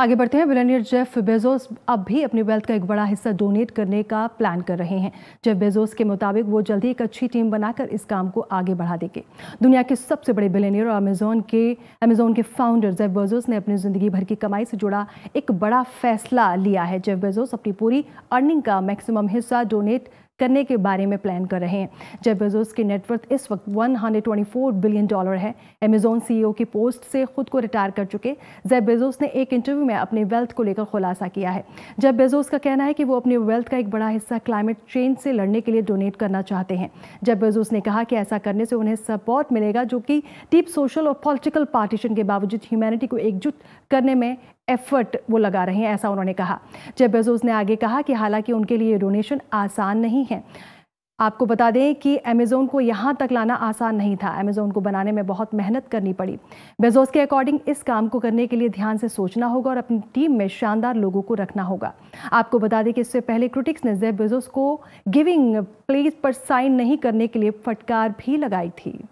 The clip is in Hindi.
आगे बढ़ते हैं बिलेनियर जेफ बेजोस अब भी अपनी वेल्थ का एक बड़ा हिस्सा डोनेट करने का प्लान कर रहे हैं जेफ बेजोस के मुताबिक वो जल्दी एक अच्छी टीम बनाकर इस काम को आगे बढ़ा देंगे दुनिया के सबसे बड़े बिलेनियर और अमेजोन के अमेजोन के फाउंडर जेफ बेजोस ने अपनी ज़िंदगी भर की कमाई से जुड़ा एक बड़ा फैसला लिया है जेफ बेजोस अपनी पूरी अर्निंग का मैक्सिमम हिस्सा डोनेट करने के बारे में प्लान कर रहे हैं जेफ बेजोस की नेटवर्थ इस वक्त 124 बिलियन डॉलर है अमेजोन सीईओ e की पोस्ट से खुद को रिटायर कर चुके जेफ बेजोस ने एक इंटरव्यू में अपने वेल्थ को लेकर खुलासा किया है जेफ बेजोस का कहना है कि वो अपने वेल्थ का एक बड़ा हिस्सा क्लाइमेट चेंज से लड़ने के लिए डोनेट करना चाहते हैं जेफ बेजोस ने कहा कि ऐसा करने से उन्हें सपोर्ट मिलेगा जो कि डीप सोशल और पॉलिटिकल पार्टीशन के बावजूद ह्यूमैनिटी को एकजुट करने में एफर्ट वो लगा रहे हैं ऐसा उन्होंने कहा जेब बेजोस ने आगे कहा कि हालांकि उनके लिए डोनेशन आसान नहीं है आपको बता दें कि अमेज़ोन को यहाँ तक लाना आसान नहीं था अमेज़ोन को बनाने में बहुत मेहनत करनी पड़ी बेजोस के अकॉर्डिंग इस काम को करने के लिए ध्यान से सोचना होगा और अपनी टीम में शानदार लोगों को रखना होगा आपको बता दें कि इससे पहले क्रिटिक्स ने जेब बेजोस को गिविंग प्लेस पर साइन नहीं करने के लिए फटकार भी लगाई थी